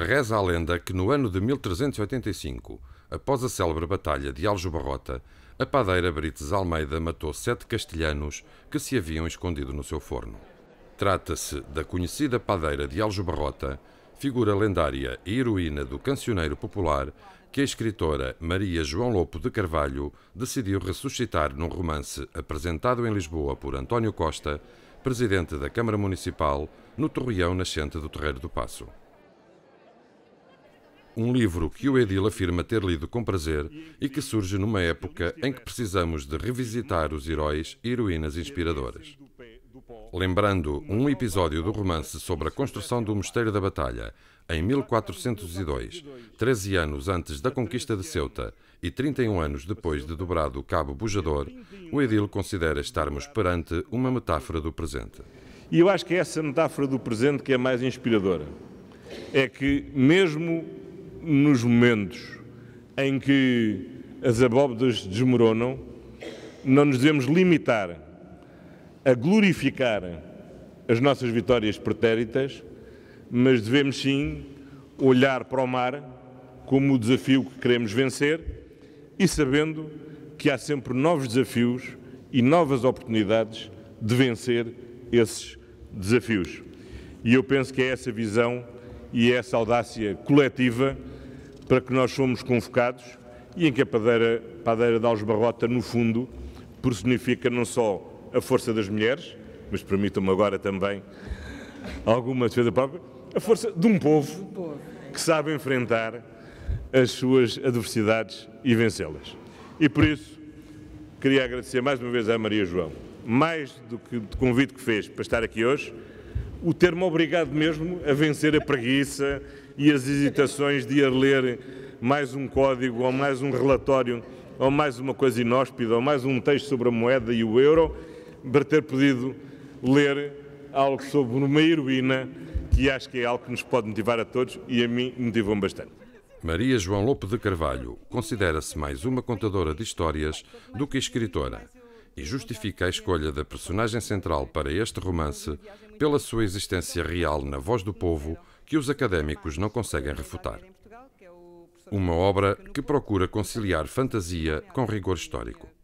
Reza a lenda que no ano de 1385, após a célebre Batalha de Aljubarrota, a padeira Brites Almeida matou sete castelhanos que se haviam escondido no seu forno. Trata-se da conhecida padeira de Aljubarrota, figura lendária e heroína do cancioneiro popular que a escritora Maria João Lopo de Carvalho decidiu ressuscitar num romance apresentado em Lisboa por António Costa, presidente da Câmara Municipal, no torreão nascente do Terreiro do Passo. Um livro que o Edil afirma ter lido com prazer e que surge numa época em que precisamos de revisitar os heróis e heroínas inspiradoras. Lembrando um episódio do romance sobre a construção do Mosteiro da Batalha, em 1402, 13 anos antes da conquista de Ceuta e 31 anos depois de dobrado o Cabo Bujador, o Edil considera estarmos perante uma metáfora do presente. E eu acho que é essa metáfora do presente que é mais inspiradora. É que, mesmo nos momentos em que as abóbadas desmoronam, não nos devemos limitar a glorificar as nossas vitórias pretéritas, mas devemos sim olhar para o mar como o desafio que queremos vencer e sabendo que há sempre novos desafios e novas oportunidades de vencer esses desafios. E eu penso que é essa visão e é essa audácia coletiva para que nós fomos convocados e em que a padeira, padeira de Alves Barrota, no fundo, personifica não só a força das mulheres, mas permitam-me agora também alguma defesa própria, a força de um povo que sabe enfrentar as suas adversidades e vencê-las. E por isso, queria agradecer mais uma vez à Maria João, mais do que do convite que fez para estar aqui hoje, o ter-me obrigado mesmo a vencer a preguiça e as hesitações de ir ler mais um código ou mais um relatório ou mais uma coisa inóspida, ou mais um texto sobre a moeda e o euro, para ter podido ler algo sobre uma heroína que acho que é algo que nos pode motivar a todos e a mim motivam bastante. Maria João Lopes de Carvalho considera-se mais uma contadora de histórias do que escritora e justifica a escolha da personagem central para este romance pela sua existência real na voz do povo que os académicos não conseguem refutar. Uma obra que procura conciliar fantasia com rigor histórico.